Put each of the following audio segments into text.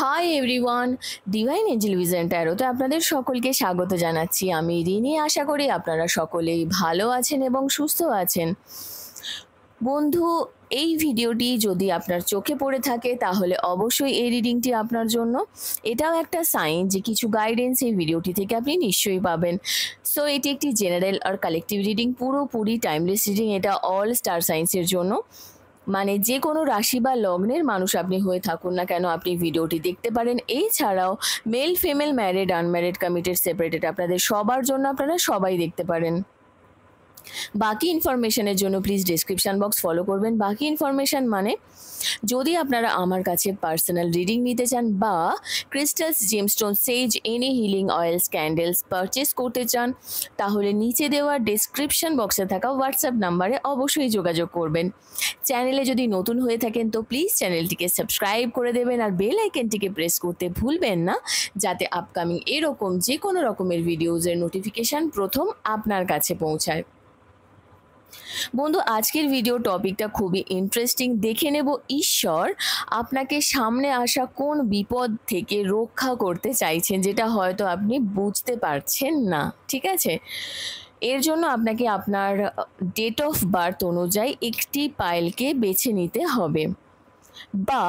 High everyone divine angel vision ট্যারোতে আপনাদের সকলকে স্বাগত জানাচ্ছি আমি রিনি আশা করি আপনারা সকলেই ভালো আছেন এবং সুস্থ আছেন বন্ধু এই ভিডিওটি যদি আপনার চোখে পড়ে থাকে তাহলে অবশ্যই এই রিডিংটি আপনার জন্য এটাও একটা সাইন যে কিছু গাইডেন্স এই ভিডিওটি থেকে আপনি নিশ্চয়ই পাবেন সো এটি একটি জেনারেল আর কালেকটিভ রিডিং পুরোপুরি টাইমলেস রিডিং এটা অল স্টার সায়েন্সের জন্য মানে যে কোনো রাশি বা লগ্নের মানুষ আপনি হয়ে থাকুন না কেন আপনি ভিডিওটি দেখতে পারেন এই ছাড়াও মেল ফিমেল ম্যারিড আনম্যারিড কমিটির সেপারেটেড আপনাদের সবার জন্য আপনারা সবাই দেখতে পারেন বাকি ইনফরমেশনের জন্য প্লিজ ডিসক্রিপশান বক্স ফলো করবেন বাকি ইনফরমেশান মানে যদি আপনারা আমার কাছে পার্সোনাল রিডিং নিতে চান বা crystals gemstone sage any healing oils candles purchase করতে চান তাহলে নিচে দেওয়া ডিসক্রিপশান বক্সে থাকা হোয়াটসঅ্যাপ নাম্বারে অবশ্যই যোগাযোগ করবেন চ্যানেলে যদি নতুন হয়ে থাকেন তো প্লিজ চ্যানেলটিকে সাবস্ক্রাইব করে দেবেন আর বেল আইকনটিকে প্রেস করতে ভুলবেন না যাতে আপকামিং এরকম যে কোনো রকমের ভিডিওজের নোটিফিকেশান প্রথম আপনার কাছে পৌঁছায় বন্ধু আজকের ভিডিও টপিকটা খুবই ইন্টারেস্টিং দেখে নেব ঈশ্বর আপনাকে সামনে আসা কোন বিপদ থেকে রক্ষা করতে চাইছেন যেটা হয়তো আপনি বুঝতে পারছেন না ঠিক আছে এর জন্য আপনাকে আপনার ডেট অফ বার্থ অনুযায়ী একটি পাইলকে বেছে নিতে হবে বা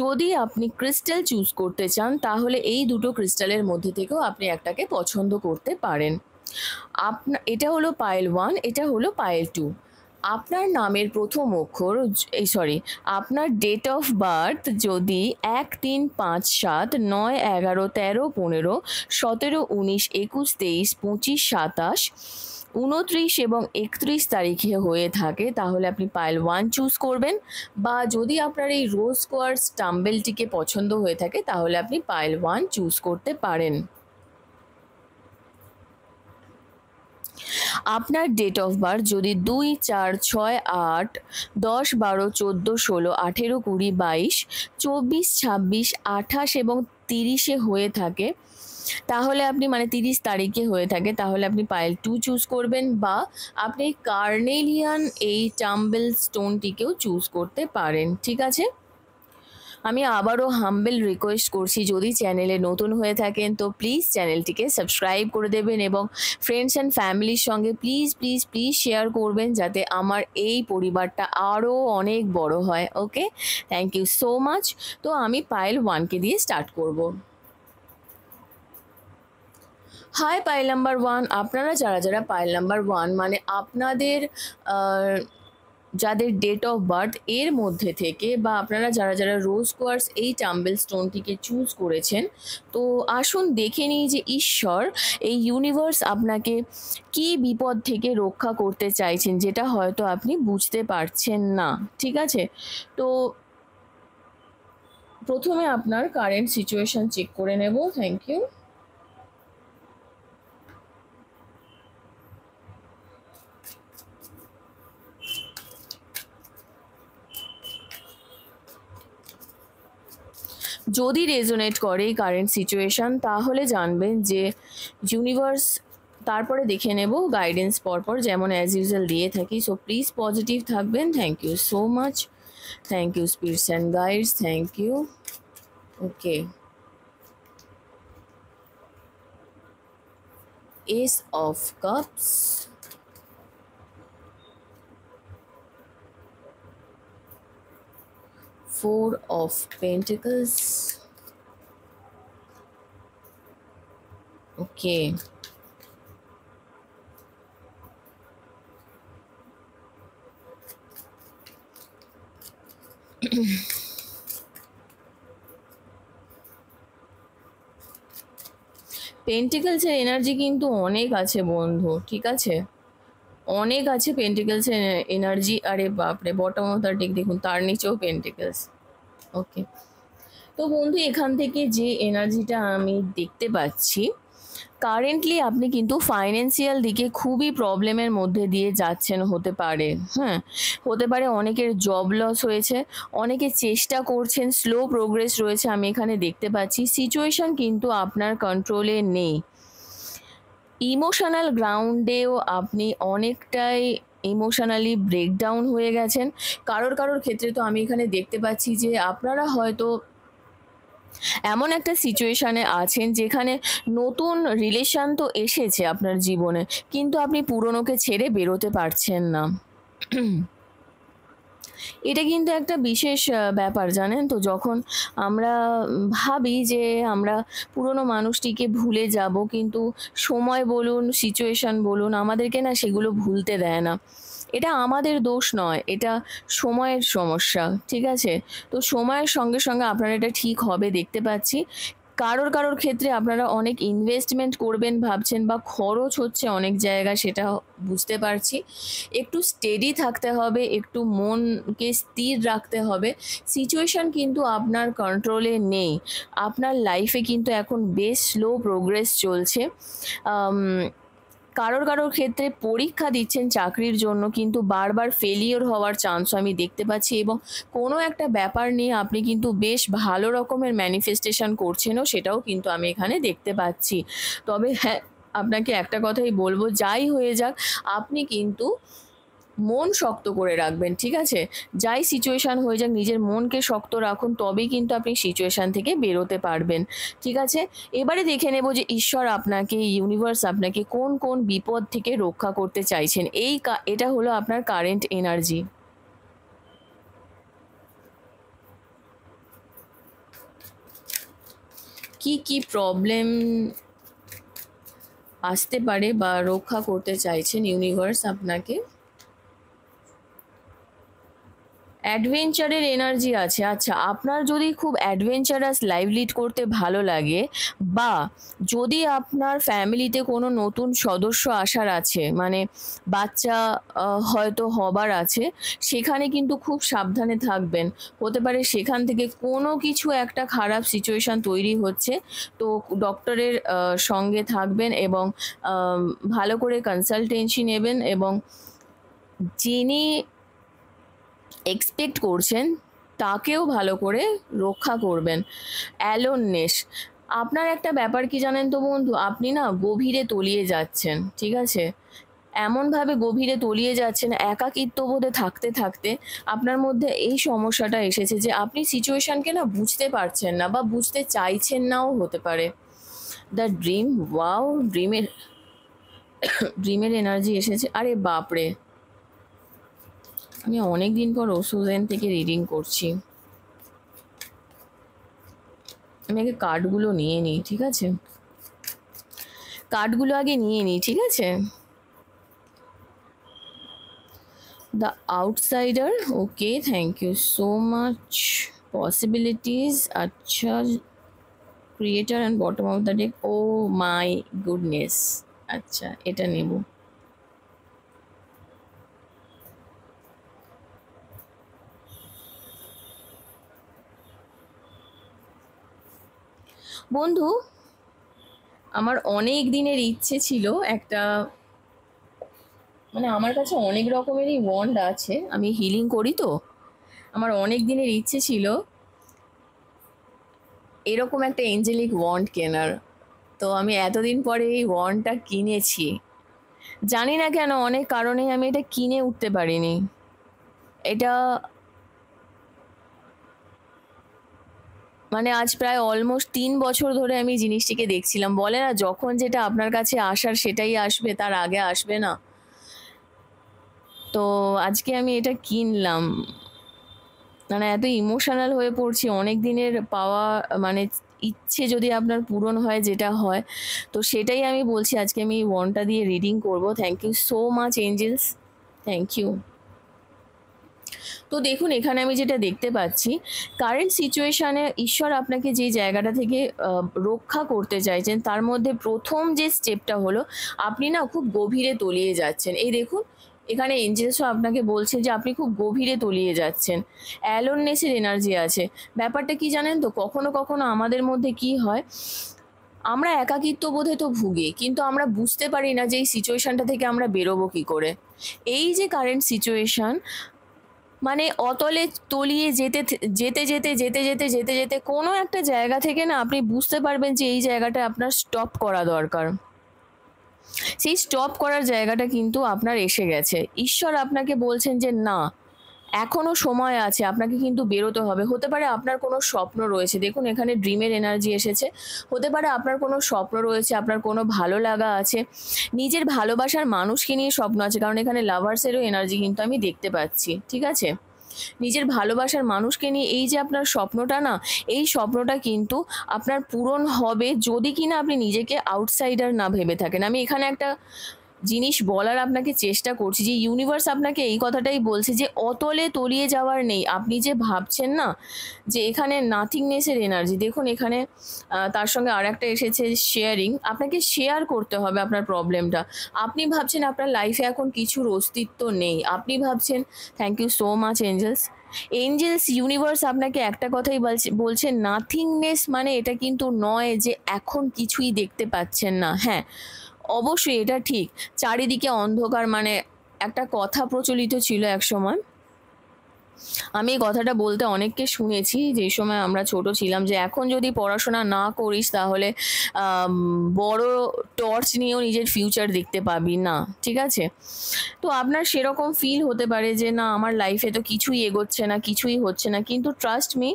যদি আপনি ক্রিস্টাল চুজ করতে চান তাহলে এই দুটো ক্রিস্টালের মধ্যে থেকেও আপনি একটাকে পছন্দ করতে পারেন আপনা এটা হলো পায়েল ওয়ান এটা হলো পায়েল টু আপনার নামের প্রথম অক্ষর এই সরি আপনার ডেট অফ বার্থ যদি এক তিন পাঁচ সাত নয় এগারো তেরো পনেরো সতেরো উনিশ একুশ তেইশ পঁচিশ সাতাশ উনত্রিশ এবং একত্রিশ তারিখে হয়ে থাকে তাহলে আপনি পাইল ওয়ান চুজ করবেন বা যদি আপনার এই রোজ কোয়ার স্টাম্বেলটিকে পছন্দ হয়ে থাকে তাহলে আপনি পাইল ওয়ান চুজ করতে পারেন আপনার ডেট অফ বার্থ যদি দুই চার ছয় আট দশ বারো চোদ্দো ষোলো আঠেরো কুড়ি বাইশ চব্বিশ ছাব্বিশ আঠাশ এবং তিরিশে হয়ে থাকে তাহলে আপনি মানে তিরিশ তারিখে হয়ে থাকে তাহলে আপনি পায়েল টু চুজ করবেন বা আপনি কার্নেলিয়ান এই টাম্বেল স্টোনটিকেও চুজ করতে পারেন ঠিক আছে আমি আবারও হাম্বেল রিকোয়েস্ট করছি যদি চ্যানেলে নতুন হয়ে থাকেন তো প্লিজ চ্যানেলটিকে সাবস্ক্রাইব করে দেবেন এবং ফ্রেন্ডস অ্যান্ড ফ্যামিলির সঙ্গে প্লিজ প্লিজ প্লিজ শেয়ার করবেন যাতে আমার এই পরিবারটা আরও অনেক বড় হয় okay thank you so much তো আমি পায়েল ওয়ানকে দিয়ে স্টার্ট করব হাই পাইল নাম্বার ওয়ান আপনারা যারা যারা পাইল নাম্বার ওয়ান মানে আপনাদের যাদের ডেট অফ বার্থ এর মধ্যে থেকে বা আপনারা যারা যারা রোজ কোয়ার্স এই টাম্বেল স্টোনটিকে চুজ করেছেন তো আসুন দেখে নিই যে ঈশ্বর এই ইউনিভার্স আপনাকে কি বিপদ থেকে রক্ষা করতে চাইছেন যেটা হয়তো আপনি বুঝতে পারছেন না ঠিক আছে তো প্রথমে আপনার কারেন্ট সিচুয়েশান চেক করে নেব থ্যাংক ইউ যদি রেজোনেট করে কারেন্ট সিচুয়েশান তাহলে জানবেন যে ইউনিভার্স তারপরে দেখে নেব গাইডেন্স পরপর যেমন অ্যাজ ইউজুয়াল দিয়ে থাকি সো প্লিজ পজিটিভ থাকবেন thank you so much thank you spirits and guides thank you okay ace of cups Four of Pentacles. Okay. পেন্টিকলসের এনার্জি কিন্তু অনেক আছে বন্ধু ঠিক আছে অনেক আছে পেন্টিকেলস এনার্জি আরে বাপরে বটম অফ দ্য ডেক দেখুন তার নিচেও পেন্টিকেলস ওকে তো বন্ধু এখান থেকে যে এনার্জিটা আমি দেখতে পাচ্ছি কারেন্টলি আপনি কিন্তু ফাইন্যান্সিয়াল দিকে খুবই প্রবলেমের মধ্যে দিয়ে যাচ্ছেন হতে পারে হ্যাঁ হতে পারে অনেকের জব লস হয়েছে অনেকে চেষ্টা করছেন স্লো প্রোগ্রেস রয়েছে আমি এখানে দেখতে পাচ্ছি সিচুয়েশন কিন্তু আপনার কন্ট্রোলে নেই ইমোশনাল গ্রাউন্ডেও আপনি অনেকটাই ইমোশনালি ব্রেকডাউন হয়ে গেছেন কারোর কারোর ক্ষেত্রে তো আমি এখানে দেখতে পাচ্ছি যে আপনারা হয়তো এমন একটা সিচুয়েশানে আছেন যেখানে নতুন রিলেশান তো এসেছে আপনার জীবনে কিন্তু আপনি পুরনোকে ছেড়ে বেরোতে পারছেন না এটা কিন্তু একটা বিশেষ ব্যাপার জানেন তো যখন আমরা ভাবি যে আমরা পুরনো মানুষটিকে ভুলে যাব কিন্তু সময় বলুন সিচুয়েশান বলুন আমাদেরকে না সেগুলো ভুলতে দেয় না এটা আমাদের দোষ নয় এটা সময়ের সমস্যা ঠিক আছে তো সময়ের সঙ্গে সঙ্গে আপনারা এটা ঠিক হবে দেখতে পাচ্ছি কারোর কারোর ক্ষেত্রে আপনারা অনেক ইনভেস্টমেন্ট করবেন ভাবছেন বা খরচ হচ্ছে অনেক জায়গা সেটা বুঝতে পারছি একটু স্টেডি থাকতে হবে একটু মনকে স্থির রাখতে হবে সিচুয়েশান কিন্তু আপনার কন্ট্রোলে নেই আপনার লাইফে কিন্তু এখন বেশ স্লো প্রোগ্রেস চলছে কারোর কারোর ক্ষেত্রে পরীক্ষা দিচ্ছেন চাকরির জন্য কিন্তু বারবার ফেলিওর হওয়ার চান্সও আমি দেখতে পাচ্ছি এবং কোনো একটা ব্যাপার নিয়ে আপনি কিন্তু বেশ ভালো রকমের ম্যানিফেস্টেশন করছেনও সেটাও কিন্তু আমি এখানে দেখতে পাচ্ছি তবে হ্যাঁ আপনাকে একটা কথাই বলবো যাই হয়ে যাক আপনি কিন্তু মন শক্ত করে রাখবেন ঠিক আছে যাই সিচুয়েশান হয়ে যাক নিজের মনকে শক্ত রাখুন তবেই কিন্তু আপনি সিচুয়েশান থেকে বেরোতে পারবেন ঠিক আছে এবারে দেখে নেব যে ঈশ্বর আপনাকে ইউনিভার্স আপনাকে কোন কোন বিপদ থেকে রক্ষা করতে চাইছেন এই এটা হলো আপনার কারেন্ট এনার্জি কি কি প্রবলেম আসতে পারে বা রক্ষা করতে চাইছেন ইউনিভার্স আপনাকে অ্যাডভেঞ্চারের এনার্জি আছে আচ্ছা আপনার যদি খুব অ্যাডভেঞ্চারাস লাইভ লিড করতে ভালো লাগে বা যদি আপনার ফ্যামিলিতে কোনো নতুন সদস্য আসার আছে মানে বাচ্চা হয়তো হবার আছে সেখানে কিন্তু খুব সাবধানে থাকবেন হতে পারে সেখান থেকে কোনো কিছু একটা খারাপ সিচুয়েশান তৈরি হচ্ছে তো ডক্টরের সঙ্গে থাকবেন এবং ভালো করে কনসালটেন্সি নেবেন এবং যিনি এক্সপেক্ট করছেন তাকেও ভালো করে রক্ষা করবেন অ্যালোননেস আপনার একটা ব্যাপার কি জানেন তো বন্ধু আপনি না গভীরে তলিয়ে যাচ্ছেন ঠিক আছে এমনভাবে গভীরে তলিয়ে যাচ্ছেন একাকিত্ববোধে থাকতে থাকতে আপনার মধ্যে এই সমস্যাটা এসেছে যে আপনি সিচুয়েশানকে না বুঝতে পারছেন না বা বুঝতে চাইছেন নাও হতে পারে দ্য ড্রিম ওয়াও ড্রিমের ড্রিমের এনার্জি এসেছে আরে বাপরে আমি অনেক দিন পর ওসুজেন থেকে রিডিং করছি আমি আগে কার্ডগুলো নিয়ে নিই ঠিক আছে কার্ডগুলো আগে নিয়ে নিই ঠিক আছে the outsider okay thank you so much possibilities আচ্ছা creator and bottom of the deck oh my goodness আচ্ছা এটা নেব বন্ধু আমার অনেক দিনের ইচ্ছে ছিল একটা মানে আমার কাছে অনেক রকমেরই ওয়ান্ড আছে আমি হিলিং করি তো আমার অনেক দিনের ইচ্ছে ছিল এরকম একটা এঞ্জেলিক ওয়ান্ড কেনার তো আমি এতদিন পরে এই ওয়ান্ডটা কিনেছি জানি না কেন অনেক কারণেই আমি এটা কিনে উঠতে পারিনি এটা মানে আজ প্রায় অলমোস্ট তিন বছর ধরে আমি জিনিসটিকে দেখছিলাম বলে না যখন যেটা আপনার কাছে আসার সেটাই আসবে তার আগে আসবে না তো আজকে আমি এটা কিনলাম মানে এত ইমোশনাল হয়ে পড়ছি অনেক দিনের পাওয়া মানে ইচ্ছে যদি আপনার পূরণ হয় যেটা হয় তো সেটাই আমি বলছি আজকে আমি ওয়ানটা দিয়ে রিডিং করব thank you so much angels thank you তো দেখুন এখানে আমি যেটা দেখতে পাচ্ছি কারেন্ট সিচুয়েশানে ঈশ্বর আপনাকে যে জায়গাটা থেকে রক্ষা করতে চাইছেন তার মধ্যে প্রথম যে স্টেপটা হলো আপনি না খুব গভীরে তলিয়ে যাচ্ছেন এই দেখুন এখানে এঞ্জেলসও আপনাকে বলছে যে আপনি খুব গভীরে তলিয়ে যাচ্ছেন অ্যালোননেসের এনার্জি আছে ব্যাপারটা কি জানেন তো কখনো কখনো আমাদের মধ্যে কি হয় আমরা একাকিত্ব বোধে তো ভুগি কিন্তু আমরা বুঝতে পারি না যে এই সিচুয়েশানটা থেকে আমরা বেরোবো কী করে এই যে কারেন্ট সিচুয়েশান মানে অতলে তলিয়ে যেতে যেতে যেতে যেতে যেতে যেতে যেতে কোনো একটা জায়গা থেকে না আপনি বুঝতে পারবেন যে এই জায়গাটা আপনার স্টপ করা দরকার সেই স্টপ করার জায়গাটা কিন্তু আপনার এসে গেছে ঈশ্বর আপনাকে বলছেন যে না এখনও সময় আছে আপনাকে কিন্তু বেরোতে হবে হতে পারে আপনার কোনো স্বপ্ন রয়েছে দেখুন এখানে ড্রিমের এনার্জি এসেছে হতে পারে আপনার কোনো স্বপ্ন রয়েছে আপনার কোনো ভালো লাগা আছে নিজের ভালোবাসার মানুষকে নিয়ে স্বপ্ন আছে কারণ এখানে লাভার্সেরও এনার্জি কিন্তু আমি দেখতে পাচ্ছি ঠিক আছে নিজের ভালোবাসার মানুষকে নিয়ে এই যে আপনার স্বপ্নটা না এই স্বপ্নটা কিন্তু আপনার পূরণ হবে যদি কিনা আপনি নিজেকে আউটসাইডার না ভেবে থাকেন আমি এখানে একটা জিনিস বলার আপনাকে চেষ্টা করছি যে ইউনিভার্স আপনাকে এই কথাটাই বলছে যে অতলে তলিয়ে যাওয়ার নেই আপনি যে ভাবছেন না যে এখানে নাথিংনেসের এনার্জি দেখুন এখানে তার সঙ্গে আর একটা এসেছে শেয়ারিং আপনাকে শেয়ার করতে হবে আপনার প্রবলেমটা আপনি ভাবছেন আপনার লাইফে এখন কিছুর অস্তিত্ব নেই আপনি ভাবছেন thank you so much angels angels universe আপনাকে একটা কথাই বলছে নাথিংনেস মানে এটা কিন্তু নয় যে এখন কিছুই দেখতে পাচ্ছেন না হ্যাঁ অবশ্যই এটা ঠিক চারিদিকে অন্ধকার মানে একটা কথা প্রচলিত ছিল এক সময় আমি এই কথাটা বলতে অনেককে শুনেছি যে সময় আমরা ছোট ছিলাম যে এখন যদি পড়াশোনা না করিস তাহলে বড় টর্চ নিয়েও নিজের ফিউচার দেখতে পাবি না ঠিক আছে তো আপনার সেরকম ফিল হতে পারে যে না আমার লাইফে তো কিছুই এগোচ্ছে না কিছুই হচ্ছে না কিন্তু ট্রাস্ট মি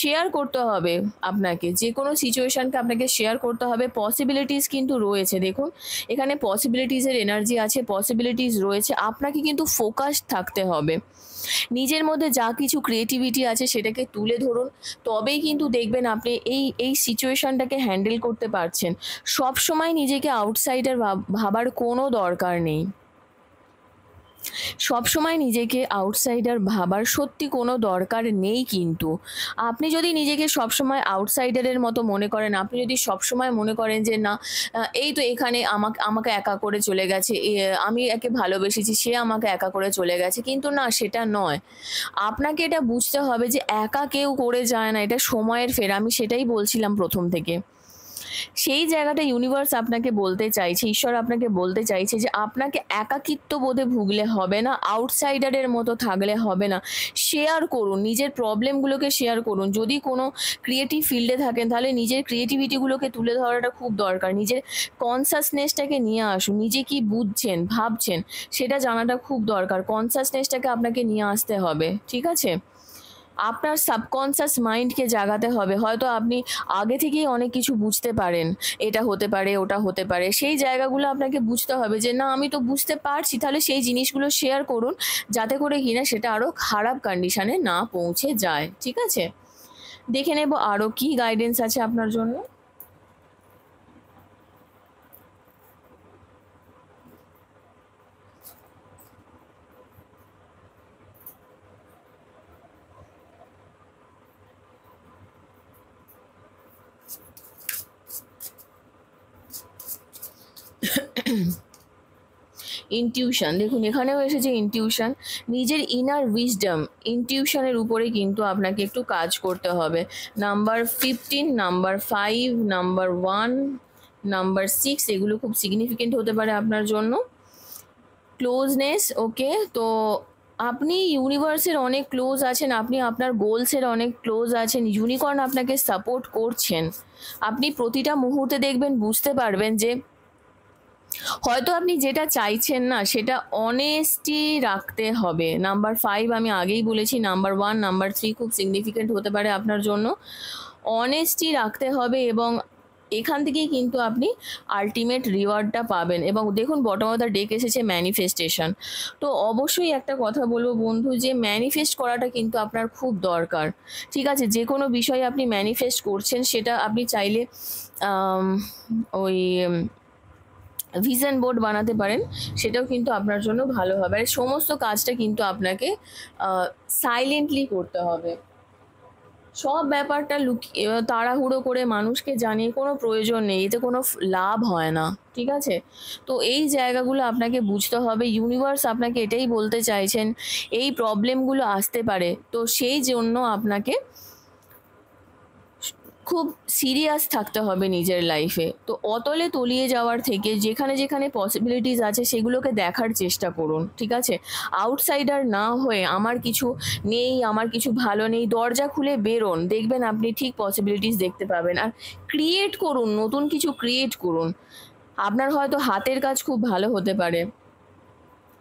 শেয়ার করতে হবে আপনাকে যে কোনো সিচুয়েশানকে আপনাকে শেয়ার করতে হবে পসিবিলিটিস কিন্তু রয়েছে দেখুন এখানে পসিবিলিটিসের এনার্জি আছে পসিবিলিটিস রয়েছে আপনাকে কিন্তু ফোকাস থাকতে হবে নিজের মধ্যে যা কিছু ক্রিয়েটিভিটি আছে সেটাকে তুলে ধরুন তবেই কিন্তু দেখবেন আপনি এই এই সিচুয়েশনটাকে হ্যান্ডেল করতে পারছেন সব সময় নিজেকে আউটসাইডার ভাবার কোনো দরকার নেই সব সময় নিজেকে আউটসাইডার ভাবার সত্যি কোনো দরকার নেই কিন্তু আপনি যদি নিজেকে সব সময় আউটসাইডারের মতো মনে করেন আপনি যদি সব সময় মনে করেন যে না এই তো এখানে আমাকে আমাকে একা করে চলে গেছে আমি একে ভালোবেসেছি সে আমাকে একা করে চলে গেছে কিন্তু না সেটা নয় আপনাকে এটা বুঝতে হবে যে একা কেউ করে যায় না এটা সময়ের ফের আমি সেটাই বলছিলাম প্রথম থেকে সেই জায়গাটা ইউনিভার্স আপনাকে বলতে চাইছে ঈশ্বর আপনাকে বলতে চাইছে যে আপনাকে একাকিত্ব বোধে ভুগলে হবে না আউটসাইডারের মতো থাকলে হবে না শেয়ার করুন নিজের প্রবলেমগুলোকে শেয়ার করুন যদি কোনো ক্রিয়েটিভ ফিল্ডে থাকেন তাহলে নিজের ক্রিয়েটিভিটিগুলোকে তুলে ধরাটা খুব দরকার নিজের কনসাসনেসটাকে নিয়ে আসুন নিজে কি বুঝছেন ভাবছেন সেটা জানাটা খুব দরকার কনসাসনেসটাকে আপনাকে নিয়ে আসতে হবে ঠিক আছে আপনার সাবকনসিয়াস মাইন্ডকে জাগাতে হবে হয়তো আপনি আগে থেকেই অনেক কিছু বুঝতে পারেন এটা হতে পারে ওটা হতে পারে সেই জায়গাগুলো আপনাকে বুঝতে হবে যে না আমি তো বুঝতে পারছি তাহলে সেই জিনিসগুলো শেয়ার করুন যাতে করে কিনা সেটা আরও খারাপ কন্ডিশানে না পৌঁছে যায় ঠিক আছে দেখে নেব আরও কি গাইডেন্স আছে আপনার জন্য ইনটিউশন দেখুন এখানেও এসেছে ইনটিউশন নিজের ইনার উইজডম ইনটিউশনের উপরে কিন্তু আপনাকে একটু কাজ করতে হবে number fifteen number five number one number six এগুলো খুব সিগনিফিকেন্ট হতে পারে আপনার জন্য ক্লোজনেস ওকে তো আপনি ইউনিভার্সের অনেক ক্লোজ আছেন আপনি আপনার গোলসের অনেক ক্লোজ আছেন ইউনিকর্ন আপনাকে সাপোর্ট করছেন আপনি প্রতিটা মুহূর্তে দেখবেন বুঝতে পারবেন যে হয়তো আপনি যেটা চাইছেন না সেটা অনেস্টি রাখতে হবে নাম্বার ফাইভ আমি আগেই বলেছি নাম্বার ওয়ান নাম্বার থ্রি খুব সিগনিফিকেন্ট হতে পারে আপনার জন্য অনেস্টি রাখতে হবে এবং এখান থেকেই কিন্তু আপনি আলটিমেট রিওয়ার্ডটা পাবেন এবং দেখুন বটম অফ দ্য ডেক এসেছে ম্যানিফেস্টেশন তো অবশ্যই একটা কথা বলবো বন্ধু যে ম্যানিফেস্ট করাটা কিন্তু আপনার খুব দরকার ঠিক আছে যে কোনো বিষয়ে আপনি ম্যানিফেস্ট করছেন সেটা আপনি চাইলে ওই ভিজন বোর্ড বানাতে পারেন সেটাও কিন্তু আপনার জন্য ভালো হবে আর সমস্ত কাজটা কিন্তু আপনাকে সাইলেন্টলি করতে হবে সব ব্যাপারটা লুকিয়ে তাড়াহুড়ো করে মানুষকে জানিয়ে কোনো প্রয়োজন নেই এতে কোনো লাভ হয় না ঠিক আছে তো এই জায়গাগুলো আপনাকে বুঝতে হবে ইউনিভার্স আপনাকে এটাই বলতে চাইছেন এই প্রবলেমগুলো আসতে পারে তো সেই জন্য আপনাকে খুব সিরিয়াস থাকতে হবে নিজের লাইফে তো অতলে তলিয়ে যাওয়ার থেকে যেখানে যেখানে পসিবিলিটিস আছে সেগুলোকে দেখার চেষ্টা করুন ঠিক আছে আউটসাইডার না হয়ে আমার কিছু নেই আমার কিছু ভালো নেই দরজা খুলে বেরোন দেখবেন আপনি ঠিক পসিবিলিটিস দেখতে পাবেন আর ক্রিয়েট করুন নতুন কিছু ক্রিয়েট করুন আপনার হয়তো হাতের কাজ খুব ভালো হতে পারে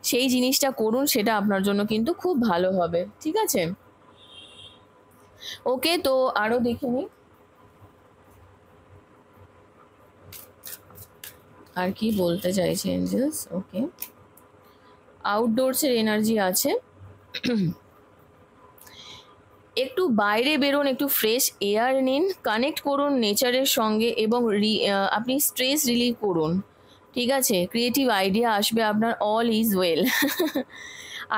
সেই জিনিসটা করুন সেটা আপনার জন্য কিন্তু খুব ভালো হবে ঠিক আছে ওকে তো আরও দেখে নিই আর কি বলতে চাইছে এঞ্জেলস ওকে আউটডোরসের এনার্জি আছে একটু বাইরে বেরোন একটু ফ্রেশ এয়ার নিন কানেক্ট করুন নেচারের সঙ্গে এবং আপনি স্ট্রেস রিলিভ করুন ঠিক আছে ক্রিয়েটিভ আইডিয়া আসবে আপনার অল ইজ ওয়েল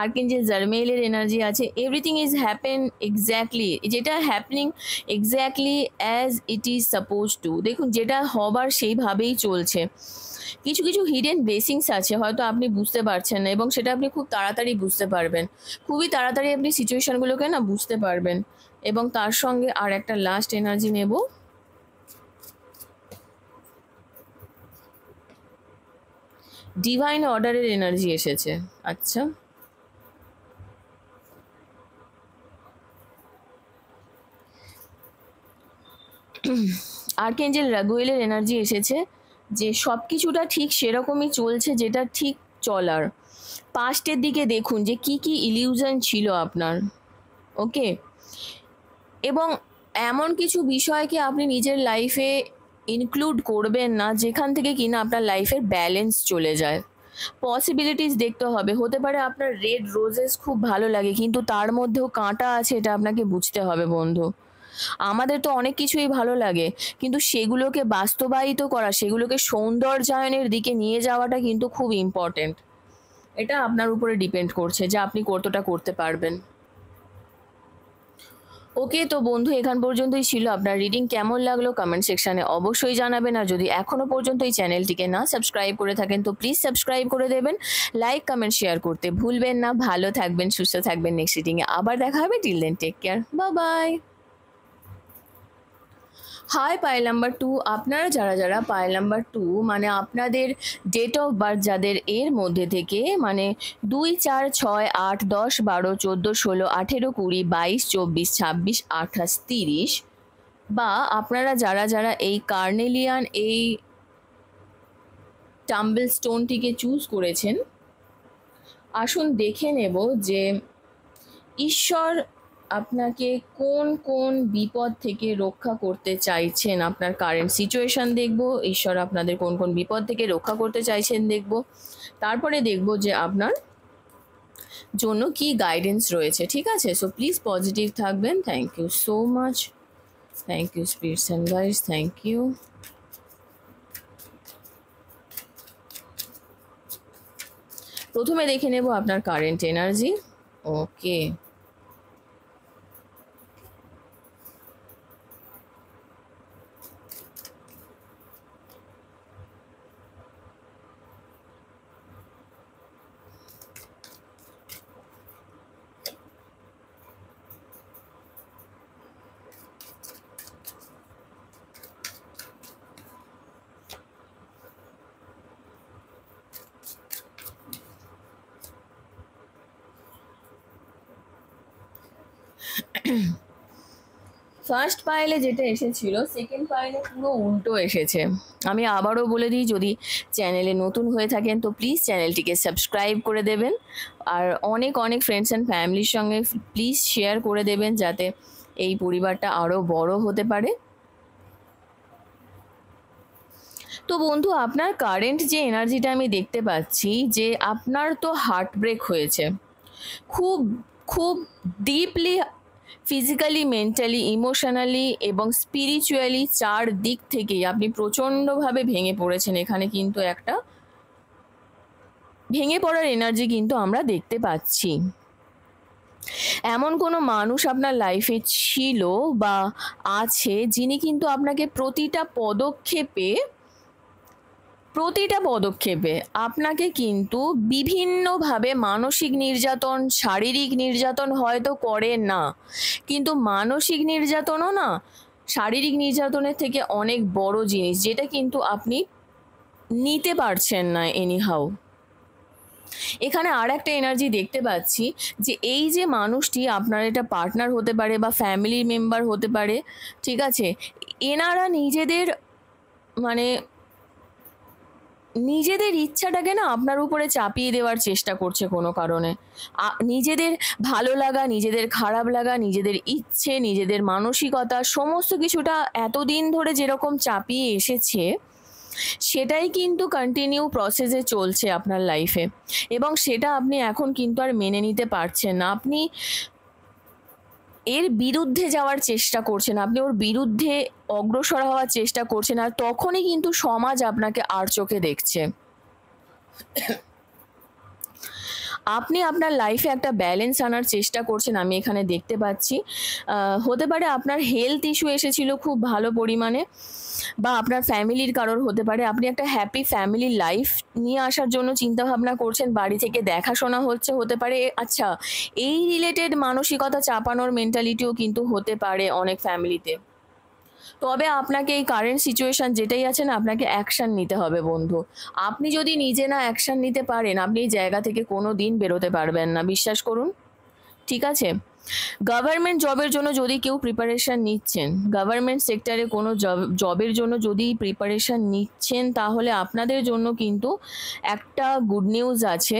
আর্কেঞ্জেল জারমেলের এনার্জি আছে এভরিথিং ইজ হ্যাপেন এক্স্যাক্টলি যেটা happening exactly as it is suppose to দেখুন যেটা হবার সেইভাবেই চলছে কিছু কিছু হিডেন ব্লেসিংস আছে হয়তো আপনি বুঝতে পারছেন না এবং সেটা আপনি খুব তাড়াতাড়ি বুঝতে পারবেন খুবই তাড়াতাড়ি আপনি সিচুয়েশানগুলোকে না বুঝতে পারবেন এবং তার সঙ্গে আর একটা লাস্ট এনার্জি নেব ডিভাইন অর্ডারের এনার্জি এসেছে আচ্ছা আর্কেঞ্জেল রাগুয়েলের এনার্জি এসেছে যে সব কিছুটা ঠিক সেরকমই চলছে যেটা ঠিক চলার পাস্টের দিকে দেখুন যে কি কি ইলিউশন ছিল আপনার ওকে এবং এমন কিছু বিষয়কে আপনি নিজের লাইফে ইনক্লুড করবেন না যেখান থেকে কিনা আপনার লাইফের ব্যালেন্স চলে যায় পসিবিলিটিস দেখতে হবে হতে পারে আপনার রেড রোজেস খুব ভালো লাগে কিন্তু তার মধ্যেও কাঁটা আছে এটা আপনাকে বুঝতে হবে বন্ধু আমাদের তো অনেক কিছুই ভালো লাগে কিন্তু সেগুলোকে বাস্তবায়িত করা সেগুলোকে সৌন্দর্যায়নের দিকে নিয়ে যাওয়াটা কিন্তু খুব ইম্পর্টেন্ট এটা আপনার উপরে ডিপেন্ড করছে যে আপনি কতটা করতে পারবেন ওকে তো বন্ধু এখান পর্যন্তই ছিল আপনার রিডিং কেমন লাগলো কমেন্ট সেকশানে অবশ্যই জানাবেন আর যদি এখনও পর্যন্ত এই চ্যানেলটিকে না সাবস্ক্রাইব করে থাকেন তো প্লিজ সাবস্ক্রাইব করে দেবেন লাইক কমেন্ট শেয়ার করতে ভুলবেন না ভালো থাকবেন সুস্থ থাকবেন নেক্সট রিডিংয়ে আবার দেখা হবে টিল দেন টেক কেয়ার বা bye hi pile number two আপনারা যারা যারা পাইল নাম্বার টু মানে আপনাদের ডেট অফ বার্থ যাদের এর মধ্যে থেকে মানে দুই চার ছয় আট দশ বারো চোদ্দো ষোলো আঠেরো কুড়ি বাইশ চব্বিশ ছাব্বিশ আঠাশ তিরিশ বা আপনারা যারা যারা এই কার্নেলিয়ান এই টাম্বল স্টোনটিকে চুজ করেছেন আসুন দেখে নেব যে ঈশ্বর আপনাকে কোন কোন বিপদ থেকে রক্ষা করতে চাইছেন আপনার কারেন্ট সিচুয়েশান দেখব ঈশ্বর আপনাদের কোন কোন বিপদ থেকে রক্ষা করতে চাইছেন দেখব তারপরে দেখব যে আপনার জন্য কি গাইডেন্স রয়েছে ঠিক আছে সো প্লিজ পজিটিভ থাকবেন thank you so much thank you spirits and guides thank you প্রথমে দেখে নেব আপনার কারেন্ট এনার্জি ওকে ফার্স্ট পাইলে যেটা এসেছিল সেকেন্ড পাইলে পুরো উল্টো এসেছে আমি আবারও বলে দিই যদি চ্যানেলে নতুন হয়ে থাকেন তো প্লিজ চ্যানেলটিকে সাবস্ক্রাইব করে দেবেন আর অনেক অনেক ফ্রেন্ডস অ্যান্ড ফ্যামিলির সঙ্গে প্লিজ শেয়ার করে দেবেন যাতে এই পরিবারটা আরও বড় হতে পারে তো বন্ধু আপনার কারেন্ট যে এনার্জিটা আমি দেখতে পাচ্ছি যে আপনার তো হার্ট ব্রেক হয়েছে খুব খুব ডিপলি ফিজিক্যালি মেন্টালি ইমোশনালি এবং স্পিরিচুয়ালি চার দিক থেকেই আপনি প্রচণ্ডভাবে ভেঙে পড়েছেন এখানে কিন্তু একটা ভেঙে পড়ার এনার্জি কিন্তু আমরা দেখতে পাচ্ছি এমন কোনো মানুষ আপনার লাইফে ছিল বা আছে যিনি কিন্তু আপনাকে প্রতিটা পদক্ষেপে প্রতিটা পদক্ষেপে আপনাকে কিন্তু বিভিন্নভাবে মানসিক নির্যাতন শারীরিক নির্যাতন হয়তো করে না কিন্তু মানসিক নির্যাতনও না শারীরিক নির্যাতনের থেকে অনেক বড় জিনিস যেটা কিন্তু আপনি নিতে পারছেন না এনিহাও এখানে আর একটা এনার্জি দেখতে পাচ্ছি যে এই যে মানুষটি আপনার এটা পার্টনার হতে পারে বা ফ্যামিলি মেম্বার হতে পারে ঠিক আছে এনারা নিজেদের মানে নিজেদের ইচ্ছাটাকে না আপনার উপরে চাপিয়ে দেওয়ার চেষ্টা করছে কোনো কারণে নিজেদের ভালো লাগা নিজেদের খারাপ লাগা নিজেদের ইচ্ছে নিজেদের মানসিকতা সমস্ত কিছুটা এতদিন ধরে যেরকম চাপিয়ে এসেছে সেটাই কিন্তু কন্টিনিউ প্রসেসে চলছে আপনার লাইফে এবং সেটা আপনি এখন কিন্তু আর মেনে নিতে পারছেন না আপনি এর বিরুদ্ধে যাওয়ার চেষ্টা করছেন আপনি ওর বিরুদ্ধে অগ্রসর হওয়ার চেষ্টা করছেন আর তখনই কিন্তু সমাজ আপনাকে আর চোখে দেখছে আপনি আপনার লাইফে একটা ব্যালেন্স আনার চেষ্টা করছেন আমি এখানে দেখতে পাচ্ছি হতে পারে আপনার হেলথ ইস্যু এসেছিল খুব ভালো পরিমাণে বা আপনার ফ্যামিলির কারোর হতে পারে আপনি একটা হ্যাপি ফ্যামিলি লাইফ নিয়ে আসার জন্য চিন্তাভাবনা করছেন বাড়ি থেকে দেখাশোনা হচ্ছে হতে পারে আচ্ছা এই রিলেটেড মানসিকতা চাপানোর মেন্টালিটিও কিন্তু হতে পারে অনেক ফ্যামিলিতে তবে আপনাকে এই কারেন্ট সিচুয়েশান যেটাই আছে না আপনাকে অ্যাকশান নিতে হবে বন্ধু আপনি যদি নিজে না অ্যাকশান নিতে পারেন আপনি এই জায়গা থেকে কোনো দিন বেরোতে পারবেন না বিশ্বাস করুন ঠিক আছে গভর্নমেন্ট জবের জন্য যদি কেউ প্রিপারেশান নিচ্ছেন গভর্নমেন্ট সেক্টরে কোনো জবের জন্য যদি প্রিপারেশান নিচ্ছেন তাহলে আপনাদের জন্য কিন্তু একটা গুড নিউজ আছে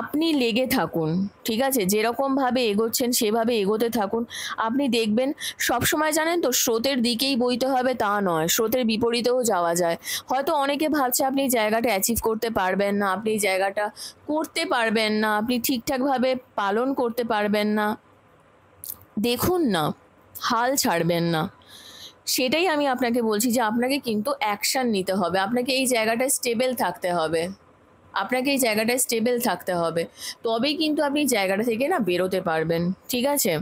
আপনি লেগে থাকুন ঠিক আছে যেরকমভাবে এগোচ্ছেন সেভাবে এগোতে থাকুন আপনি দেখবেন সব সময় জানেন তো স্রোতের দিকেই বইতে হবে তা নয় স্রোতের বিপরীতেও যাওয়া যায় হয়তো অনেকে ভাবছে আপনি জায়গাটা অ্যাচিভ করতে পারবেন না আপনি জায়গাটা করতে পারবেন না আপনি ঠিকঠাকভাবে পালন করতে পারবেন না দেখুন না হাল ছাড়বেন না সেটাই আমি আপনাকে বলছি যে আপনাকে কিন্তু অ্যাকশান নিতে হবে আপনাকে এই জায়গাটায় স্টেবেল থাকতে হবে আপনাকে এই জায়গাটায় স্টেবল থাকতে হবে তবেই কিন্তু আপনি জায়গাটা থেকে না বেরোতে পারবেন ঠিক আছে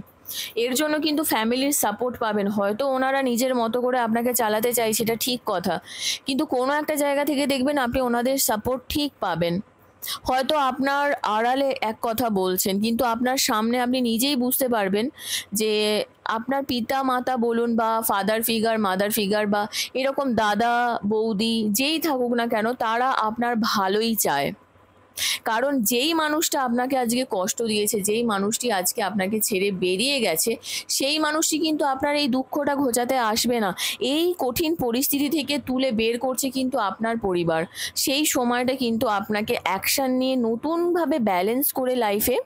এর জন্য কিন্তু ফ্যামিলির সাপোর্ট পাবেন হয়তো ওনারা নিজের মতো করে আপনাকে চালাতে চাই সেটা ঠিক কথা কিন্তু কোনো একটা জায়গা থেকে দেখবেন আপনি ওনাদের সাপোর্ট ঠিক পাবেন হয়তো আপনার আড়ালে এক কথা বলছেন কিন্তু আপনার সামনে আপনি নিজেই বুঝতে পারবেন যে আপনার পিতা মাতা বলুন বা ফাদার ফিগার মাদার ফিগার বা এরকম দাদা বৌদি যেই থাকুক না কেন তারা আপনার ভালোই চায় কারণ যেই মানুষটা আপনাকে আজকে কষ্ট দিয়েছে যেই মানুষটি আজকে আপনাকে ছেড়ে বেরিয়ে গেছে সেই মানুষটি কিন্তু আপনার এই দুঃখটা ঘোচাতে আসবে না এই কঠিন পরিস্থিতি থেকে তুলে বের করছে কিন্তু আপনার পরিবার সেই সময়টা কিন্তু আপনাকে অ্যাকশান নিয়ে নতুনভাবে ব্যালেন্স করে লাইফে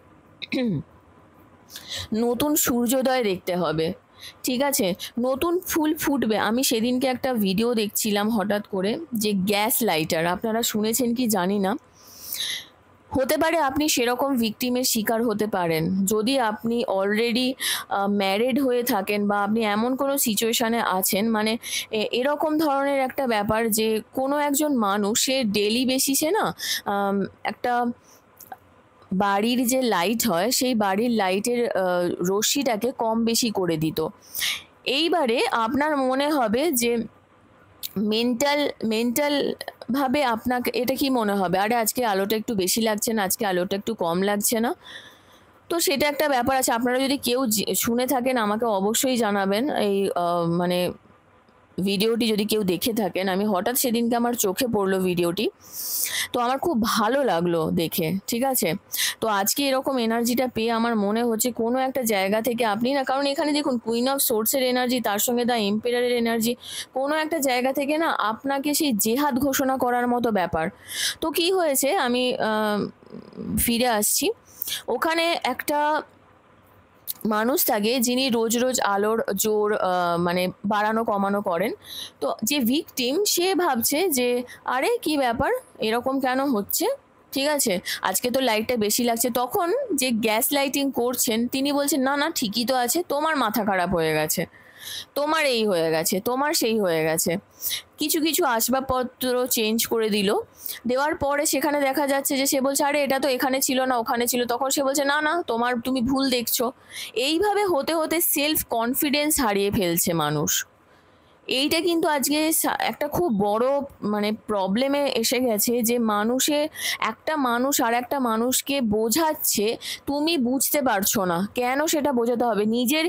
নতুন সূর্যোদয় দেখতে হবে ঠিক আছে নতুন ফুল ফুটবে আমি সেদিনকে একটা ভিডিও দেখছিলাম হঠাৎ করে যে গ্যাস লাইটার আপনারা শুনেছেন কি জানি না হতে পারে আপনি সেরকম ভিকটিমের শিকার হতে পারেন যদি আপনি অলরেডি ম্যারেড হয়ে থাকেন বা আপনি এমন কোনো সিচুয়েশানে আছেন মানে এরকম ধরনের একটা ব্যাপার যে কোনো একজন মানুষ সে ডেলি বেসিসে না একটা বাড়ির যে লাইট হয় সেই বাড়ির লাইটের রশ্মিটাকে কম বেশি করে দিত এইবারে আপনার মনে হবে যে মেন্টাল মেন্টাল ভাবে আপনাকে এটা কি মনে হবে আরে আজকে আলোটা একটু বেশি লাগছে না আজকে আলোটা একটু কম লাগছে না তো সেটা একটা ব্যাপার আছে আপনারা যদি কেউ শুনে থাকেন আমাকে অবশ্যই জানাবেন এই মানে ভিডিওটি যদি কেউ দেখে থাকেন আমি হঠাৎ সেদিনকে আমার চোখে পড়লো ভিডিওটি তো আমার খুব ভালো লাগলো দেখে ঠিক আছে তো আজকে এরকম এনার্জিটা পেয়ে আমার মনে হচ্ছে কোনো একটা জায়গা থেকে আপনি না কারণ এখানে দেখুন কুইন অফ সোর্সের এনার্জি তার সঙ্গে দ্য এম্পেরারের এনার্জি কোনো একটা জায়গা থেকে না আপনাকে সেই জেহাদ ঘোষণা করার মতো ব্যাপার তো কি হয়েছে আমি ফিরে আসছি ওখানে একটা মানুষ থাকে যিনি রোজ রোজ আলোর জোর মানে বাড়ানো কমানো করেন তো যে ভিকটিম সে ভাবছে যে আরে কি ব্যাপার এরকম কেন হচ্ছে ঠিক আছে আজকে তো লাইটটা বেশি লাগছে তখন যে গ্যাস লাইটিং করছেন তিনি বলছেন না না ঠিকই তো আছে তোমার মাথা খারাপ হয়ে গেছে তোমার এই হয়ে গেছে তোমার সেই হয়ে গেছে কিছু কিছু আসবাবপত্র চেঞ্জ করে দিল দেওয়ার পরে সেখানে দেখা যাচ্ছে যে সে বলছে আরে এটা তো এখানে ছিল না ওখানে ছিল তখন সে বলছে না না তোমার তুমি ভুল দেখছো এইভাবে হতে হতে সেলফ কনফিডেন্স হারিয়ে ফেলছে মানুষ এইটা কিন্তু আজকে একটা খুব বড় মানে প্রবলেমে এসে গেছে যে মানুষে একটা মানুষ আর একটা মানুষকে বোঝাচ্ছে তুমি বুঝতে পারছো না কেন সেটা বোঝাতে হবে নিজের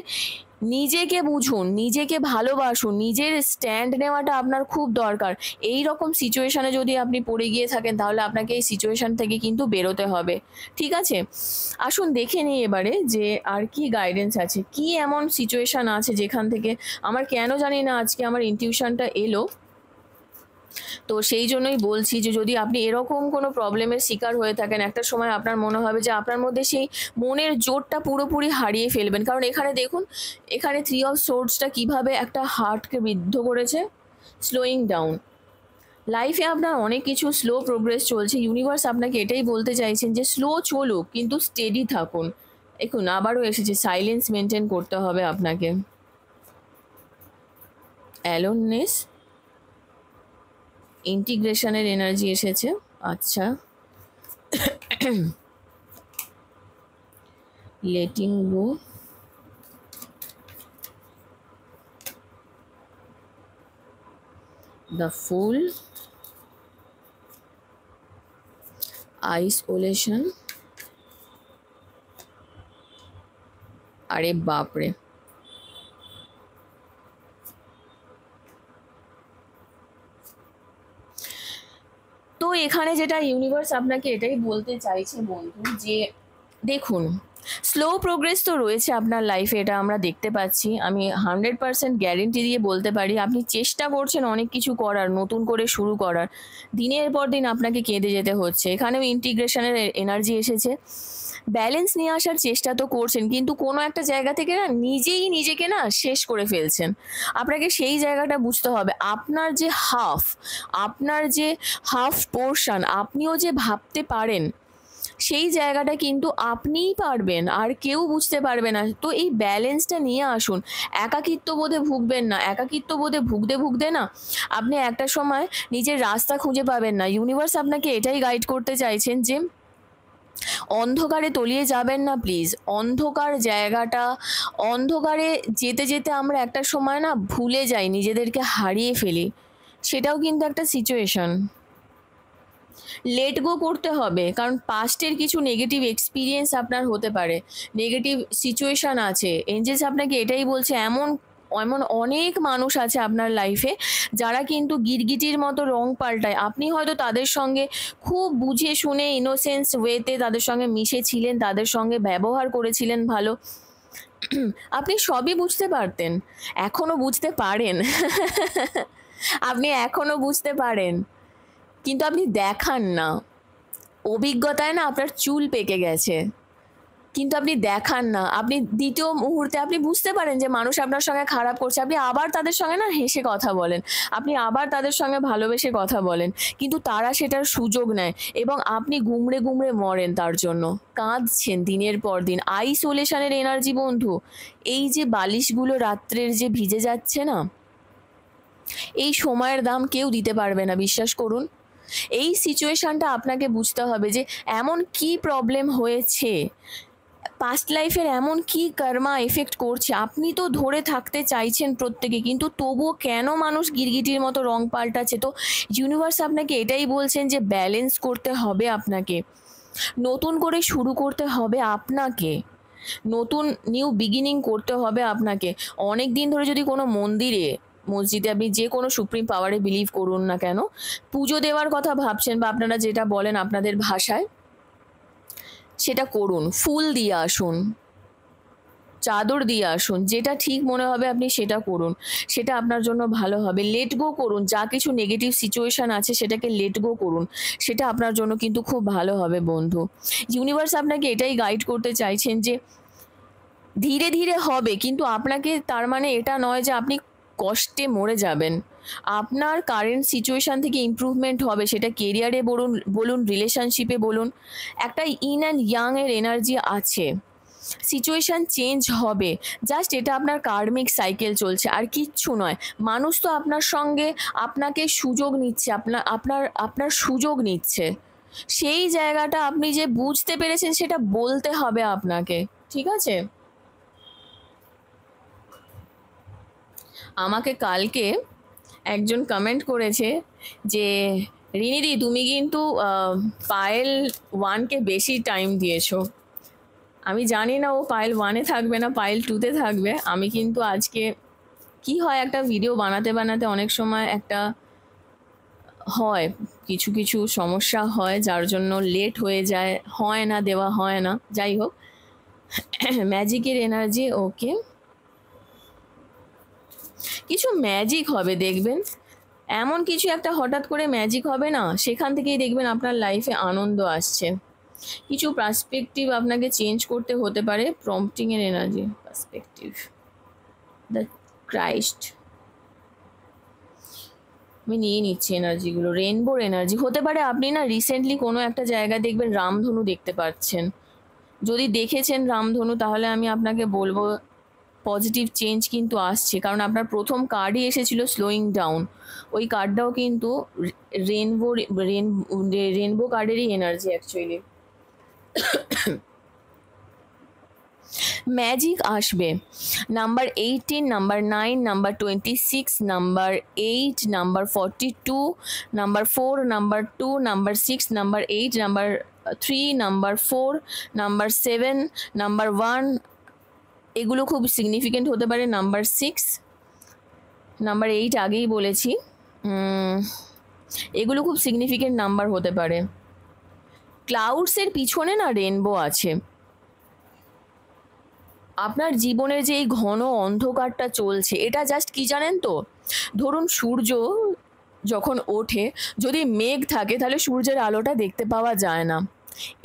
নিজেকে বুঝুন নিজেকে ভালোবাসুন নিজের স্ট্যান্ড নেওয়াটা আপনার খুব দরকার এই রকম সিচুয়েশানে যদি আপনি পড়ে গিয়ে থাকেন তাহলে আপনাকে এই সিচুয়েশান থেকে কিন্তু বেরোতে হবে ঠিক আছে আসুন দেখে নিই এবারে যে আর কি গাইডেন্স আছে কি এমন সিচুয়েশান আছে যেখান থেকে আমার কেন জানি না আজকে আমার ইনটিউশনটা এলো তো সেই জন্যই বলছি যে যদি আপনি এরকম কোনো প্রবলেমের শিকার হয়ে থাকেন একটা সময় আপনার মনে হবে যে আপনার মধ্যে সেই মনের জোরটা পুরোপুরি হারিয়ে ফেলবেন কারণ এখানে দেখুন এখানে থ্রি অফ সোর্সটা কিভাবে একটা হার্টকে বৃদ্ধ করেছে স্লোয়িং ডাউন লাইফে আপনার অনেক কিছু স্লো প্রোগ্রেস চলছে ইউনিভার্স আপনাকে এটাই বলতে চাইছেন যে স্লো চলুক কিন্তু স্টেডি থাকুন দেখুন আবারও এসেছে সাইলেন্স মেনটেন করতে হবে আপনাকে অ্যালোননেস ইন্টিগ্রেশনের এনার্জি এসেছে আচ্ছা letting go the full isolation আরে বাপরে এখানে যেটা ইউনিভার্স আপনাকে এটাই বলতে চাইছে বন্ধু যে দেখুন স্লো প্রোগ্রেস তো রয়েছে আপনার লাইফে এটা আমরা দেখতে পাচ্ছি আমি হান্ড্রেড পারসেন্ট গ্যারেন্টি দিয়ে বলতে পারি আপনি চেষ্টা করছেন অনেক কিছু করার নতুন করে শুরু করার দিনের পর দিন আপনাকে কেঁদে যেতে হচ্ছে এখানেও ইন্টিগ্রেশনের এনার্জি এসেছে ব্যালেন্স নিয়ে আসার চেষ্টা তো করছেন কিন্তু কোনো একটা জায়গা থেকে না নিজেই নিজেকে না শেষ করে ফেলছেন আপনাকে সেই জায়গাটা বুঝতে হবে আপনার যে হাফ আপনার যে হাফ পোর্শন আপনিও যে ভাবতে পারেন সেই জায়গাটা কিন্তু আপনিই পারবেন আর কেউ বুঝতে পারবে না তো এই ব্যালেন্সটা নিয়ে আসুন একাকিত্ব বোধে ভুগবেন না একাকিত্ব বোধে ভুগতে ভুগতে না আপনি একটা সময় নিজের রাস্তা খুঁজে পাবেন না ইউনিভার্স আপনাকে এটাই গাইড করতে চাইছেন যে অন্ধকারে তলিয়ে যাবেন না প্লিজ অন্ধকার জায়গাটা অন্ধকারে যেতে যেতে আমরা একটা সময় না ভুলে যাই নিজেদেরকে হারিয়ে ফেলি সেটাও কিন্তু একটা সিচুয়েশন লেট গো করতে হবে কারণ পাস্টের কিছু নেগেটিভ এক্সপিরিয়েন্স আপনার হতে পারে নেগেটিভ সিচুয়েশান আছে এঞ্জেলস আপনাকে এটাই বলছে এমন এমন অনেক মানুষ আছে আপনার লাইফে যারা কিন্তু গিরগিটির মতো রং পাল্টায় আপনি হয়তো তাদের সঙ্গে খুব বুঝে শুনে ইনোসেন্স ওয়েতে তাদের সঙ্গে মিশেছিলেন তাদের সঙ্গে ব্যবহার করেছিলেন ভালো আপনি সবই বুঝতে পারতেন এখনও বুঝতে পারেন আপনি এখনও বুঝতে পারেন কিন্তু আপনি দেখান না অভিজ্ঞতায় না আপনার চুল পেকে গেছে কিন্তু আপনি দেখান না আপনি দ্বিতীয় মুহূর্তে আপনি বুঝতে পারেন যে মানুষ আপনার সঙ্গে খারাপ করছে আপনি আবার তাদের সঙ্গে না হেসে কথা বলেন আপনি আবার তাদের সঙ্গে ভালোবেসে কথা বলেন কিন্তু তারা সেটার সুযোগ নেয় এবং আপনি গুমড়ে গুমড়ে মরেন তার জন্য কাঁদছেন দিনের পর দিন আইসোলেশনের এনার্জি বন্ধু এই যে বালিশগুলো রাত্রের যে ভিজে যাচ্ছে না এই সময়ের দাম কেউ দিতে পারবে না বিশ্বাস করুন এই সিচুয়েশানটা আপনাকে বুঝতে হবে যে এমন কি প্রবলেম হয়েছে পাস্ট লাইফের এমন কি কর্মা এফেক্ট করছে আপনি তো ধরে থাকতে চাইছেন প্রত্যেকে কিন্তু তবুও কেন মানুষ গিরগিটির মতো রং পাল্টাচ্ছে তো ইউনিভার্স আপনাকে এটাই বলছেন যে ব্যালেন্স করতে হবে আপনাকে নতুন করে শুরু করতে হবে আপনাকে নতুন নিউ বিগিনিং করতে হবে আপনাকে অনেক দিন ধরে যদি কোনো মন্দিরে মসজিদে আপনি যে কোনো সুপ্রিম পাওয়ারে বিলিভ করুন না কেন পুজো দেওয়ার কথা ভাবছেন বা আপনারা যেটা বলেন আপনাদের ভাষায় সেটা করুন ফুল দিয়ে আসুন চাদর দিয়ে আসুন যেটা ঠিক মনে হবে আপনি সেটা করুন সেটা আপনার জন্য ভালো হবে লেট গো করুন যা কিছু নেগেটিভ সিচুয়েশান আছে সেটাকে লেট গো করুন সেটা আপনার জন্য কিন্তু খুব ভালো হবে বন্ধু ইউনিভার্স আপনাকে এটাই গাইড করতে চাইছেন যে ধীরে ধীরে হবে কিন্তু আপনাকে তার মানে এটা নয় যে আপনি কষ্টে মরে যাবেন আপনার কারেন্ট সিচুয়েশান থেকে ইম্প্রুভমেন্ট হবে সেটা কেরিয়ারে বলুন বলুন রিলেশনশিপে বলুন একটা ইন অ্যান্ড ইয়াংয়ের এনার্জি আছে সিচুয়েশান চেঞ্জ হবে জাস্ট এটা আপনার কার্মিক সাইকেল চলছে আর কিচ্ছু নয় মানুষ তো আপনার সঙ্গে আপনাকে সুযোগ নিচ্ছে আপনার আপনার আপনার সুযোগ নিচ্ছে সেই জায়গাটা আপনি যে বুঝতে পেরেছেন সেটা বলতে হবে আপনাকে ঠিক আছে আমাকে কালকে একজন কমেন্ট করেছে যে রিনিদি তুমি কিন্তু পায়েল ওয়ানকে বেশি টাইম দিয়েছো আমি জানি না ও পায়েল ওয়ানে থাকবে না পায়েল টুতে থাকবে আমি কিন্তু আজকে কি হয় একটা ভিডিও বানাতে বানাতে অনেক সময় একটা হয় কিছু কিছু সমস্যা হয় যার জন্য লেট হয়ে যায় হয় না দেওয়া হয় না যাই হোক ম্যাজিকের এনার্জি ওকে কিছু ম্যাজিক হবে দেখবেন এমন কিছু একটা হঠাৎ করে ম্যাজিক হবে না সেখান থেকেই দেখবেন আপনার লাইফে আনন্দ আসছে কিছু পার্সপেক্টিভ আপনাকে চেঞ্জ করতে হতে পারে প্রম্পটিংয়ের এনার্জি পার্সপেকটিভ দ্য ক্রাইস্ট আমি নিয়ে নিচ্ছি এনার্জিগুলো রেনবোর এনার্জি হতে পারে আপনি না রিসেন্টলি কোনো একটা জায়গায় দেখবেন রামধনু দেখতে পাচ্ছেন যদি দেখেছেন রামধনু তাহলে আমি আপনাকে বলবো পজিটিভ চেঞ্জ কিন্তু আসছে কারণ আপনার প্রথম কার্ডই এসেছিল স্লোয়িং ডাউন ওই কার্ডটাও কিন্তু রেনবো রেন রেনবো কার্ডেরই এনার্জি অ্যাকচুয়ালি ম্যাজিক আসবে number eighteen number nine number twenty six number eight number forty two number four number two number six number eight number three number four number seven number one এগুলো খুব significant হতে পারে number six number eight আগেই বলেছি এগুলো খুব significant number হতে পারে ক্লাউডসের পিছনে না রেনবো আছে আপনার জীবনের যে এই ঘন অন্ধকারটা চলছে এটা জাস্ট কি জানেন তো ধরুন সূর্য যখন ওঠে যদি মেঘ থাকে তাহলে সূর্যের আলোটা দেখতে পাওয়া যায় না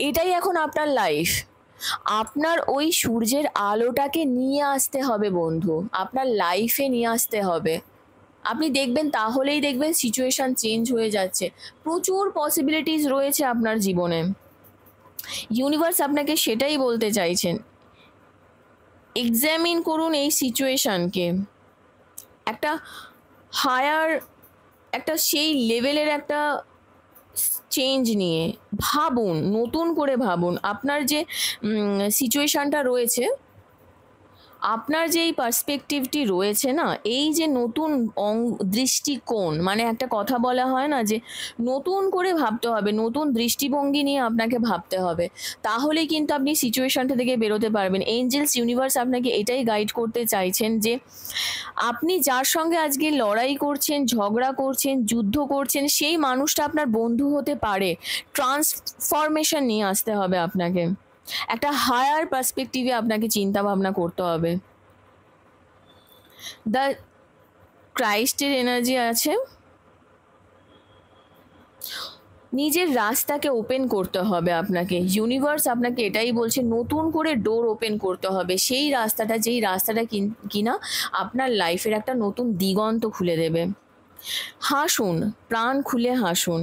এটাই এখন আপনার লাইফ আপনার ওই সূর্যের আলোটাকে নিয়ে আসতে হবে বন্ধু আপনার লাইফে নিয়ে আসতে হবে আপনি দেখবেন তাহলেই দেখবেন সিচুয়েশান চেঞ্জ হয়ে যাচ্ছে প্রচুর পসিবিলিটিস রয়েছে আপনার জীবনে ইউনিভার্স আপনাকে সেটাই বলতে চাইছেন এক্সামিন করুন এই সিচুয়েশানকে একটা হায়ার একটা সেই লেভেলের একটা চেঞ্জ নিয়ে ভাবুন নতুন করে ভাবুন আপনার যে সিচুয়েশানটা রয়েছে আপনার যে এই পার্সপেকটিভটি রয়েছে না এই যে নতুন অং দৃষ্টিকোণ মানে একটা কথা বলা হয় না যে নতুন করে ভাবতে হবে নতুন দৃষ্টিভঙ্গি নিয়ে আপনাকে ভাবতে হবে তাহলে কিন্তু আপনি সিচুয়েশনটা থেকে বেরোতে পারবেন এঞ্জেলস ইউনিভার্স আপনাকে এটাই গাইড করতে চাইছেন যে আপনি যার সঙ্গে আজকে লড়াই করছেন ঝগড়া করছেন যুদ্ধ করছেন সেই মানুষটা আপনার বন্ধু হতে পারে ট্রান্সফরমেশন নিয়ে আসতে হবে আপনাকে একটা হায়ার পার্সপেক্টিভে আপনাকে চিন্তা ভাবনা করতে হবে দ্য ক্রাইস্টের এনার্জি আছে নিজের রাস্তাকে ওপেন করতে হবে আপনাকে ইউনিভার্স আপনাকে এটাই বলছে নতুন করে ডোর ওপেন করতে হবে সেই রাস্তাটা যেই রাস্তাটা কিনা আপনার লাইফের একটা নতুন দিগন্ত খুলে দেবে হাসুন প্রাণ খুলে হাসুন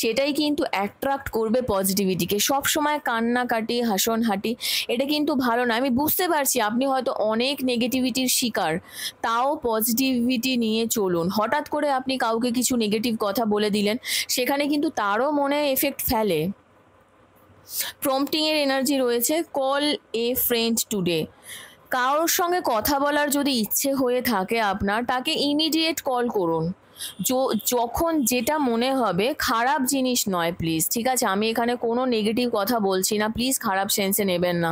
সেটাই কিন্তু অ্যাট্রাক্ট করবে পজিটিভিটিকে সব সময় কান্নাকাটি হাসনহাটি এটা কিন্তু ভালো না আমি বুঝতে পারছি আপনি হয়তো অনেক নেগেটিভিটির শিকার তাও পজিটিভিটি নিয়ে চলুন হঠাৎ করে আপনি কাউকে কিছু নেগেটিভ কথা বলে দিলেন সেখানে কিন্তু তারও মনে এফেক্ট ফেলে প্রম্পটিংয়ের এনার্জি রয়েছে কল এ ফ্রেন্ড টুডে কারোর সঙ্গে কথা বলার যদি ইচ্ছে হয়ে থাকে আপনার তাকে ইমিডিয়েট কল করুন যখন যেটা মনে হবে খারাপ জিনিস নয় প্লিজ ঠিক আছে আমি এখানে কোনো নেগেটিভ কথা বলছি না প্লিজ খারাপ সেন্সে নেবেন না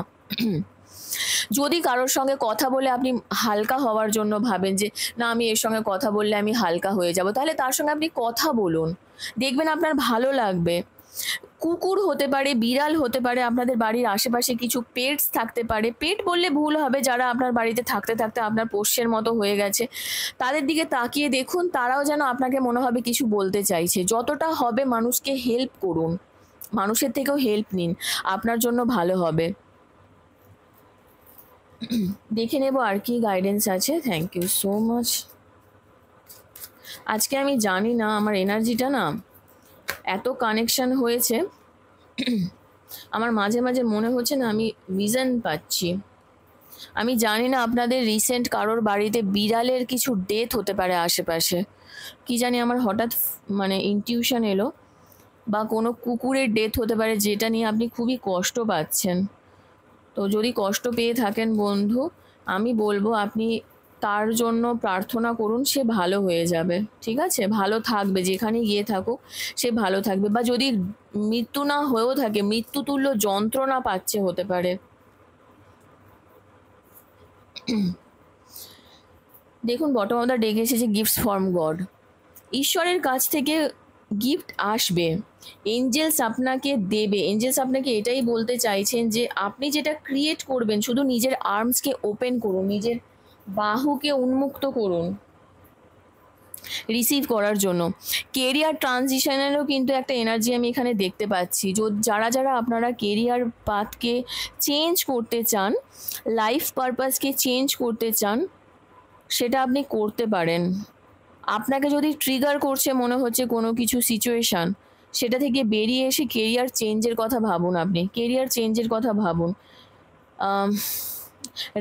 যদি কারোর সঙ্গে কথা বলে আপনি হালকা হওয়ার জন্য ভাবেন যে না আমি এর সঙ্গে কথা বললে আমি হালকা হয়ে যাব তাহলে তার সঙ্গে আপনি কথা বলুন দেখবেন আপনার ভালো লাগবে কুকুর হতে পারে বিড়াল হতে পারে আপনাদের বাড়ির আশেপাশে কিছু পেটস থাকতে পারে পেট বললে ভুল হবে যারা আপনার বাড়িতে থাকতে থাকতে আপনার পোষ্যের মতো হয়ে গেছে তাদের দিকে তাকিয়ে দেখুন তারাও যেন আপনাকে মনে হবে কিছু বলতে চাইছে যতটা হবে মানুষকে হেল্প করুন মানুষের থেকেও হেল্প নিন আপনার জন্য ভালো হবে দেখে নেব আর কি গাইডেন্স আছে থ্যাংক ইউ সো মাচ আজকে আমি জানি না আমার এনার্জিটা না এত কানেকশান হয়েছে আমার মাঝে মাঝে মনে হচ্ছে না আমি ভিজন পাচ্ছি আমি জানি না আপনাদের রিসেন্ট কারোর বাড়িতে বিড়ালের কিছু ডেথ হতে পারে আশেপাশে কি জানি আমার হঠাৎ মানে ইনটিউশন এলো বা কোনো কুকুরের ডেথ হতে পারে যেটা নিয়ে আপনি খুবই কষ্ট পাচ্ছেন তো যদি কষ্ট পেয়ে থাকেন বন্ধু আমি বলবো আপনি তার জন্য প্রার্থনা করুন সে ভালো হয়ে যাবে ঠিক আছে ভালো থাকবে যেখানে গিয়ে থাকুক সে ভালো থাকবে বা যদি মৃত্যু না হয়েও থাকে মৃত্যুতুল্য যন্ত্রণা পাচ্ছে হতে পারে দেখুন বটম অফ দ্য ডেকে এসেছে গিফটস ফর্ম গড ঈশ্বরের কাছ থেকে গিফট আসবে এঞ্জেলস আপনাকে দেবে এঞ্জেলস আপনাকে এটাই বলতে চাইছেন যে আপনি যেটা ক্রিয়েট করবেন শুধু নিজের আর্মসকে ওপেন করুন নিজের বাহুকে উন্মুক্ত করুন রিসিভ করার জন্য কেরিয়ার ট্রানজিশনেরও কিন্তু একটা এনার্জি আমি এখানে দেখতে পাচ্ছি যারা যারা আপনারা কেরিয়ার পাথকে চেঞ্জ করতে চান লাইফ পারপাসকে চেঞ্জ করতে চান সেটা আপনি করতে পারেন আপনাকে যদি ট্রিগার করছে মনে হচ্ছে কোনো কিছু সিচুয়েশান সেটা থেকে বেরিয়ে এসে কেরিয়ার চেঞ্জের কথা ভাবুন আপনি কেরিয়ার চেঞ্জের কথা ভাবুন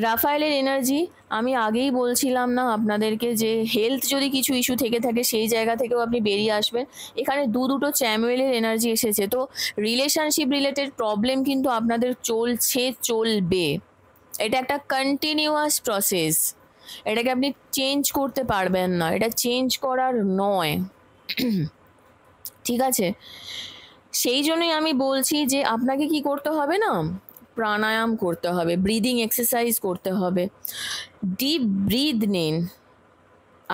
রাফায়েলের এনার্জি আমি আগেই বলছিলাম না আপনাদেরকে যে হেলথ যদি কিছু ইস্যু থেকে থাকে সেই জায়গা থেকেও আপনি বেরিয়ে আসবেন এখানে দু দুটো চ্যামুয়েলের এনার্জি এসেছে তো রিলেশনশিপ রিলেটেড প্রবলেম কিন্তু আপনাদের চলছে চলবে এটা একটা কন্টিনিউয়াস প্রসেস এটাকে আপনি চেঞ্জ করতে পারবেন না এটা চেঞ্জ করার নয় ঠিক আছে সেই জন্যই আমি বলছি যে আপনাকে কি করতে হবে না প্রাণায়াম করতে হবে ব্রিদিং এক্সারসাইজ করতে হবে ডিপ ব্রিদ নিন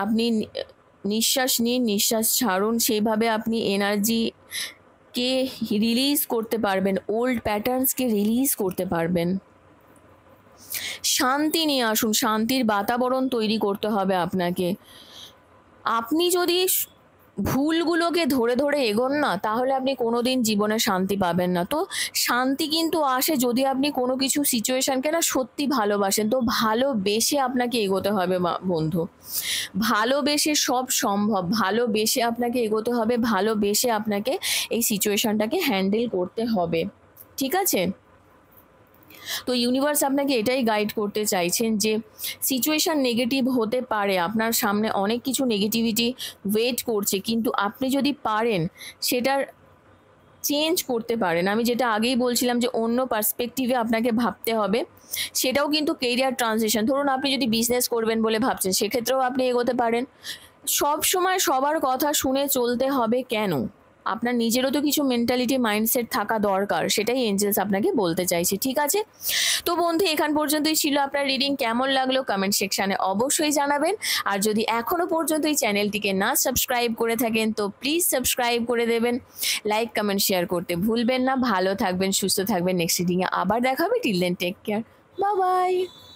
আপনি নিঃশ্বাস নিন নিঃশ্বাস ছাড়ুন সেইভাবে আপনি এনার্জি কে রিলিজ করতে পারবেন ওল্ড প্যাটার্নসকে রিলিজ করতে পারবেন শান্তি নিয়ে আসুন শান্তির বাতাবরণ তৈরি করতে হবে আপনাকে আপনি যদি ভুলগুলোকে ধরে ধরে এগোন না তাহলে আপনি কোনোদিন জীবনে শান্তি পাবেন না তো শান্তি কিন্তু আসে যদি আপনি কোনো কিছু সিচুয়েশানকে না সত্যি ভালোবাসেন তো ভালোবেসে আপনাকে এগোতে হবে বন্ধু ভালোবেসে সব সম্ভব ভালোবেসে আপনাকে এগোতে হবে ভালোবেসে আপনাকে এই সিচুয়েশানটাকে হ্যান্ডেল করতে হবে ঠিক আছে তো ইউনিভার্স আপনাকে এটাই গাইড করতে চাইছেন যে সিচুয়েশান নেগেটিভ হতে পারে আপনার সামনে অনেক কিছু নেগেটিভিটি ওয়েট করছে কিন্তু আপনি যদি পারেন সেটার চেঞ্জ করতে পারেন আমি যেটা আগেই বলছিলাম যে অন্য পার্সপেক্টিভে আপনাকে ভাবতে হবে সেটাও কিন্তু কেরিয়ার ট্রানজেশন ধরুন আপনি যদি বিজনেস করবেন বলে ভাবছেন সেক্ষেত্রেও আপনি এগোতে পারেন সব সময় সবার কথা শুনে চলতে হবে কেন আপনার নিজেরও তো কিছু মেন্টালিটি মাইন্ডসেট থাকা দরকার সেটাই এঞ্জেলস আপনাকে বলতে চাইছে ঠিক আছে তো বন্ধু এখান পর্যন্তই ছিল আপনার রিডিং কেমন লাগলো কমেন্ট সেকশানে অবশ্যই জানাবেন আর যদি এখনও পর্যন্ত এই চ্যানেলটিকে না সাবস্ক্রাইব করে থাকেন তো প্লিজ সাবস্ক্রাইব করে দেবেন লাইক কমেন্ট শেয়ার করতে ভুলবেন না ভালো থাকবেন সুস্থ থাকবেন নেক্সট রিডিংয়ে আবার দেখাবে টিল দেন টেক কেয়ার বা বাই